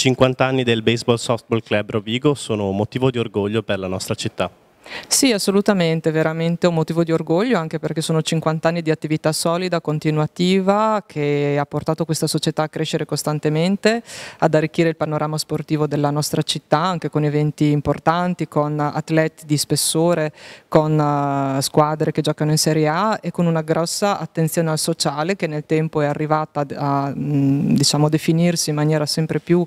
50 anni del Baseball Softball Club Rovigo sono motivo di orgoglio per la nostra città. Sì, assolutamente, veramente un motivo di orgoglio anche perché sono 50 anni di attività solida, continuativa, che ha portato questa società a crescere costantemente, ad arricchire il panorama sportivo della nostra città, anche con eventi importanti, con atleti di spessore, con eh, squadre che giocano in Serie A e con una grossa attenzione al sociale che nel tempo è arrivata a diciamo, definirsi in maniera sempre più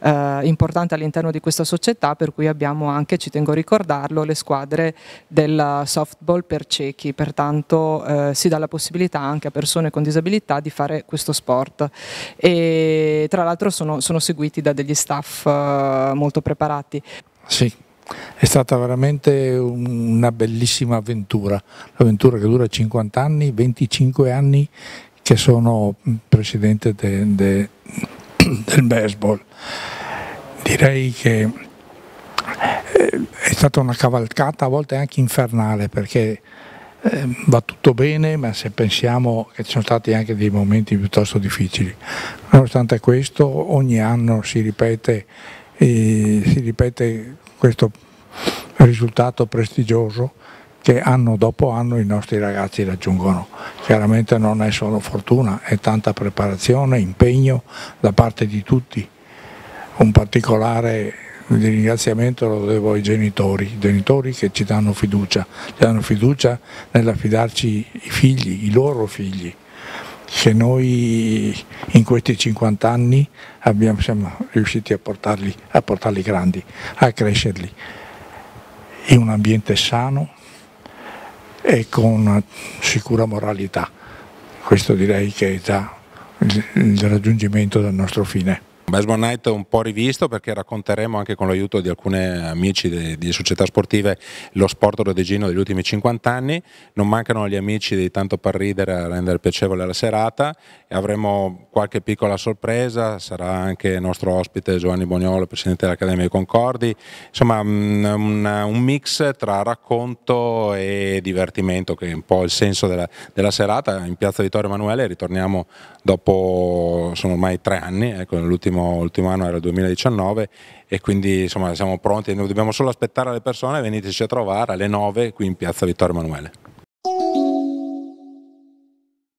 eh, importante all'interno di questa società, per cui abbiamo anche, ci tengo a ricordarlo, le squadre madre della softball per ciechi, pertanto eh, si dà la possibilità anche a persone con disabilità di fare questo sport e tra l'altro sono, sono, seguiti da degli staff eh, molto preparati. Sì, è stata veramente una bellissima avventura, l'avventura che dura 50 anni, 25 anni che sono mm, presidente de, de, del baseball. Direi che è stata una cavalcata a volte anche infernale perché ehm, va tutto bene, ma se pensiamo che ci sono stati anche dei momenti piuttosto difficili. Nonostante questo, ogni anno si ripete, eh, si ripete questo risultato prestigioso che anno dopo anno i nostri ragazzi raggiungono. Chiaramente non è solo fortuna, è tanta preparazione, impegno da parte di tutti. Un particolare il ringraziamento lo devo ai genitori, i genitori che ci danno fiducia, ci danno fiducia nell'affidarci i figli, i loro figli, che noi in questi 50 anni abbiamo, siamo riusciti a portarli, a portarli grandi, a crescerli in un ambiente sano e con sicura moralità. Questo direi che è già il raggiungimento del nostro fine. Baseball Night un po' rivisto perché racconteremo anche con l'aiuto di alcuni amici di, di, società sportive lo sport rodegino degli ultimi 50 anni, non mancano gli amici di tanto per ridere a rendere piacevole la serata e avremo qualche piccola sorpresa, sarà anche il nostro ospite Giovanni Boniolo, Presidente dell'Accademia dei Concordi, insomma un, un, mix tra racconto e divertimento che è un po' il senso della, della serata in Piazza Vittorio Emanuele, ritorniamo dopo, sono ormai tre anni, ecco l'ultimo l'ultimo, l'ultimo anno era il 2019 e quindi insomma siamo pronti, dobbiamo solo aspettare le persone, veniteci a trovare alle 9 qui in piazza Vittorio Emanuele.